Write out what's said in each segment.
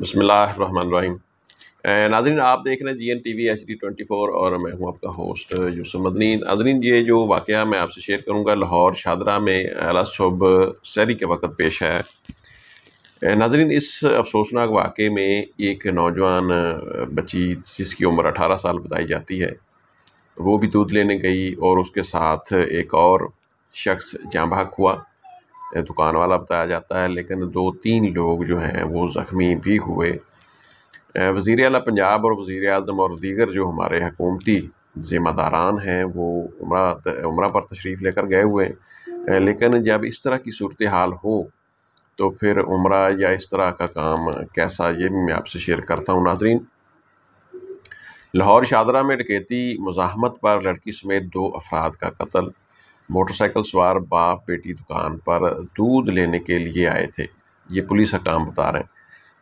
बसमिल्लाम नाजरीन आप देख रहे हैं G N T V H D twenty four और मैं हूँ आपका होस्ट यूसुफ मदनी नाजरीन ये जो वाक़ मैं आपसे शेयर करूँगा लाहौर शादरा में अला शुब सैरी के वक्त पेश है नाजरीन इस अफसोसनाक वाक़े में एक नौजवान बच्ची जिसकी उम्र अठारह साल बताई जाती है वो भी दूध लेने गई और उसके साथ एक और शख्स जहाँ हुआ दुकान वाला बताया जाता है लेकिन दो तीन लोग जो हैं वो ज़ख्मी भी हुए वज़ी अल पंजाब और वज़ी अजम और दीगर जो हमारे हकूमती ज़िम्मेदारान हैं वो उम्र उम्र पर तशरीफ़ लेकर गए हुए लेकिन जब इस तरह की सूरत हाल हो तो फिर उम्र या इस तरह का काम कैसा ये भी मैं आपसे शेयर करता हूँ नाजरीन लाहौर शादरा में डकैती मुजामत पर लड़की समेत दो अफराद का कत्ल मोटरसाइकिल सवार बाप बेटी दुकान पर दूध लेने के लिए आए थे ये पुलिस हकाम बता रहे हैं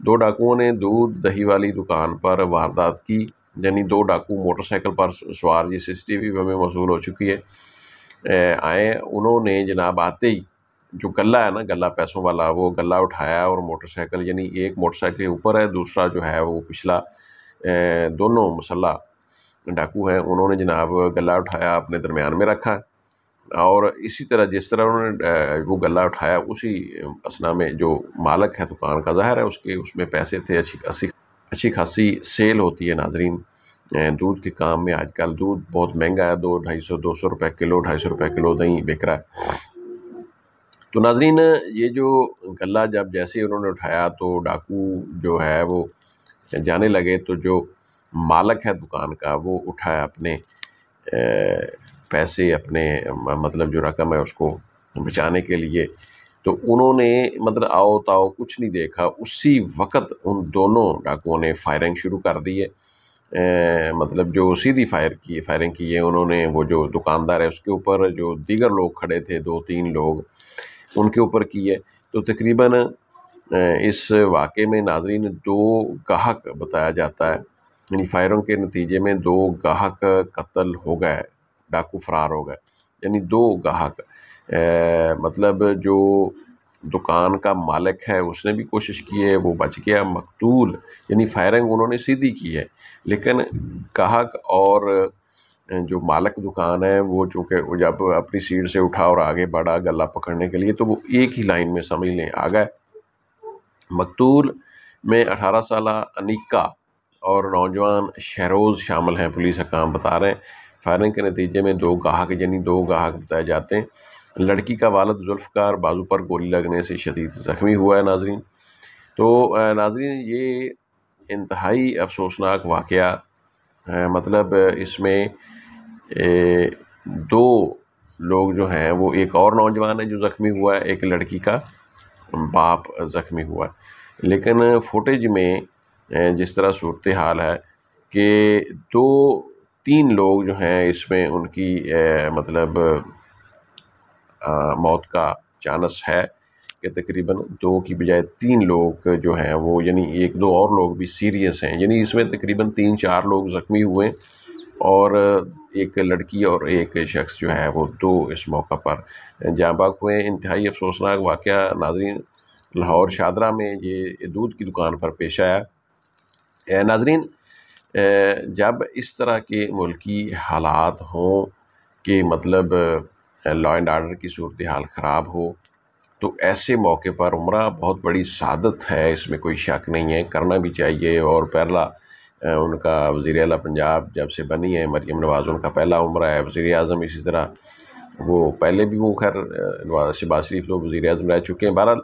दो डाकुओं ने दूध दही वाली दुकान पर वारदात की यानी दो डाकू मोटरसाइकिल पर सवार ये सी टी हमें मौजूद हो चुकी है आए उन्होंने जनाब आते ही जो गला है ना गला पैसों वाला वो गला उठाया और मोटरसाइकिल यानी एक मोटरसाइकिल ऊपर है दूसरा जो है वो पिछला दोनों मसल्ला डाकू हैं उन्होंने जनाब गला उठाया अपने दरमियान में रखा है और इसी तरह जिस तरह उन्होंने वो गला उठाया उसी असना में जो मालक है दुकान का जाहिर है उसके उसमें पैसे थे अच्छी खासी अच्छी खासी सेल होती है नाजरीन दूध के काम में आजकल दूध बहुत महंगा है दो ढाई सौ दो सौ रुपये किलो ढाई सौ रुपये किलो दही बिक रहा है तो नाजरीन ये जो गला जब जैसे उन्होंने उठाया तो डाकू जो है वो जाने लगे तो जो मालक है दुकान का वो उठाया अपने पैसे अपने मतलब जो रकम है उसको बचाने के लिए तो उन्होंने मतलब आओ ताओ कुछ नहीं देखा उसी वक्त उन दोनों डाकुओं ने फायरिंग शुरू कर दी है मतलब जो सीधी फायर की फायरिंग की है उन्होंने वो जो दुकानदार है उसके ऊपर जो दीगर लोग खड़े थे दो तीन लोग उनके ऊपर की है तो तकरीबन इस वाक़े में नाजरीन दो गाहक बताया जाता है यानी फायरों के नतीजे में दो गाहक कत्ल हो गए डाकू फरार हो गए यानी दो ग्राहक मतलब जो दुकान का मालिक है उसने भी कोशिश की है वो बच गया मकतूल यानी फायरिंग उन्होंने सीधी की है लेकिन गाहक और जो मालक दुकान है वो चूँकि जब अपनी सीट से उठा और आगे बढ़ा गला पकड़ने के लिए तो वो एक ही लाइन में समझ लें आ गए मकतूल में अठारह साल अनिका और नौजवान शहरोज़ शामिल हैं पुलिस हकाम बता रहे हैं फायरिंग के नतीजे में दो गाहक यानी दो गाहक बताए जाते हैं लड़की का वालद जुल्फ़कार बाजू पर गोली लगने से शदीद ज़ख्मी हुआ है नाजरीन तो नाजरीन ये इंतहाई अफसोसनाक वाक़ मतलब इसमें ए, दो लोग जो हैं वो एक और नौजवान है जो ज़ख्मी हुआ है एक लड़की का बाप ज़ख्मी हुआ है लेकिन फुटेज में जिस तरह सूरत हाल है कि दो तीन लोग जो हैं इसमें उनकी मतलब मौत का चांस है कि तकरीबन दो की बजाय तीन लोग जो हैं वो यानी एक दो और लोग भी सीरियस हैं यानी इसमें तकरीबन तीन चार लोग ज़ख्मी हुए और एक लड़की और एक शख्स जो है वो दो इस मौका पर बाग हुए इंतहाई अफसोसनाक वाक़ नाजरीन लाहौर शादरा में ये दूध की दुकान पर पेश आया नाजरीन जब इस तरह के मुल्की हालात हों कि मतलब लॉ एंड आर्डर की सूरत हाल ख़राब हो तो ऐसे मौके पर उम्र बहुत बड़ी सादत है इसमें कोई शक नहीं है करना भी चाहिए और पहला उनका वज़ी अला पंजाब जब से बनी है मरीम नवाज़ उनका पहला उम्र है वज़ी अजम इसी तरह वो पहले भी वो खैर शिबाज शरीफ तो वज़ी अजम रह चुके हैं बहरहाल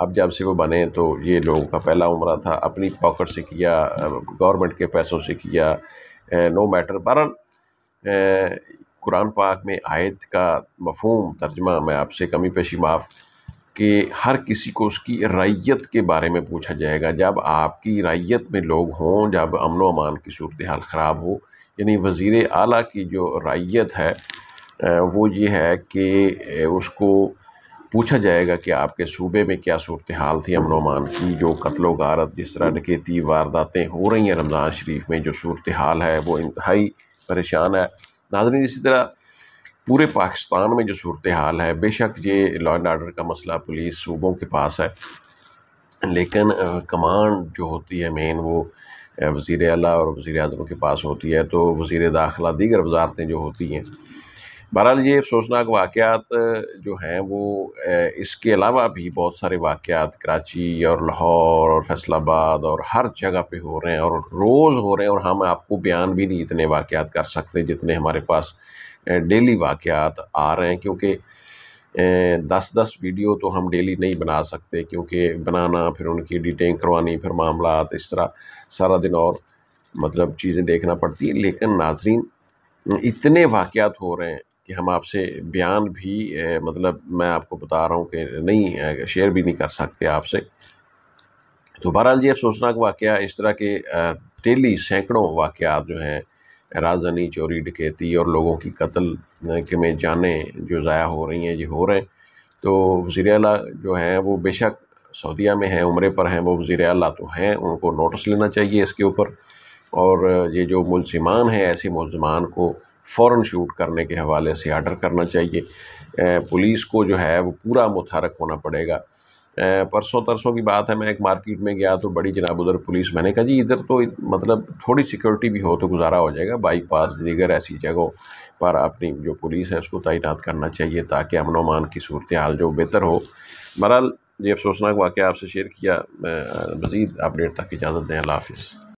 अब जब से वो बने तो ये लोगों का पहला उम्र था अपनी पॉकेट से किया गवर्नमेंट के पैसों से किया नो मैटर बहरहाल कुरान पाक में आयत का मफहम तर्जमा मैं आपसे कमी पेशी माफ़ कि हर किसी को उसकी रैयत के बारे में पूछा जाएगा जब आपकी रैयत में लोग हों जब अमन अमान की सूरत हाल ख़राब हो यानी वज़ी अली की जो रैयत है वो ये है कि उसको पूछा जाएगा कि आपके सूबे में क्या सूरत हाल थी अमन अमान की जो कत्लो गारत जिस तरह डकेती वारदातें हो रही हैं रमज़ान शरीफ में जो सूरत हाल है वो इंतहाई परेशान है नाजरीन इसी तरह पूरे पाकिस्तान में जो सूरत हाल है बेशक ये लॉ एंड आर्डर का मसला पुलिस सूबों के पास है लेकिन कमांड जो होती है मेन वो वज़ी अला और वज़ी अजम के पास होती है तो वज़ी दाखिला दीगर वजारतें जो होती हैं बहरहाल ये अफसोसनाक वाक़ात जो हैं वो इसके अलावा भी बहुत सारे वाक़ात कराची और लाहौर और फैसलाबाद और हर जगह पे हो रहे हैं और रोज़ हो रहे हैं और हम हाँ, आपको बयान भी नहीं इतने वाक़ात कर सकते जितने हमारे पास डेली वाक़ात आ रहे हैं क्योंकि दस दस वीडियो तो हम डेली नहीं बना सकते क्योंकि बनाना फिर उनकी एडिटिंग करवानी फिर मामला इस तरह सारा दिन और मतलब चीज़ें देखना पड़ती हैं लेकिन नाजरीन इतने वाक़ात हो रहे हैं हम आपसे बयान भी मतलब मैं आपको बता रहा हूँ कि नहीं शेयर भी नहीं कर सकते आपसे तो बहरहाल ये अफसोसनाक वाक़ इस तरह के डेली सैकड़ों वाक़ जो हैं राजनी चोरी डकैती और लोगों की कत्ल के में जाने जो ज़ाया हो रही हैं ये हो रहे हैं तो वज़ी अला जो हैं वो बेशक सऊदिया में हैं उम्र पर हैं वो वज़ी अला तो हैं उनको नोटिस लेना चाहिए इसके ऊपर और ये जो मुलजमान हैं ऐसे मुलजमान को फ़ौर शूट करने के हवाले से आर्डर करना चाहिए पुलिस को जो है वो पूरा मुतहरक होना पड़ेगा परसों तरसों की बात है मैं एक मार्केट में गया तो बड़ी जनाब उधर पुलिस मैंने कहा जी इधर तो मतलब थोड़ी सिक्योरिटी भी हो तो गुजारा हो जाएगा बाईपास दीगर ऐसी जगहों पर अपनी जो पुलिस है उसको तैनात करना चाहिए ताकि अमन अमान की सूरत हाल जो बेहतर हो बहरहाल ये अफसोसनाक वाक़ आपसे शेयर किया मैं मज़ीद अपडेट तक इजाज़त दें अल्लाह हाफिज़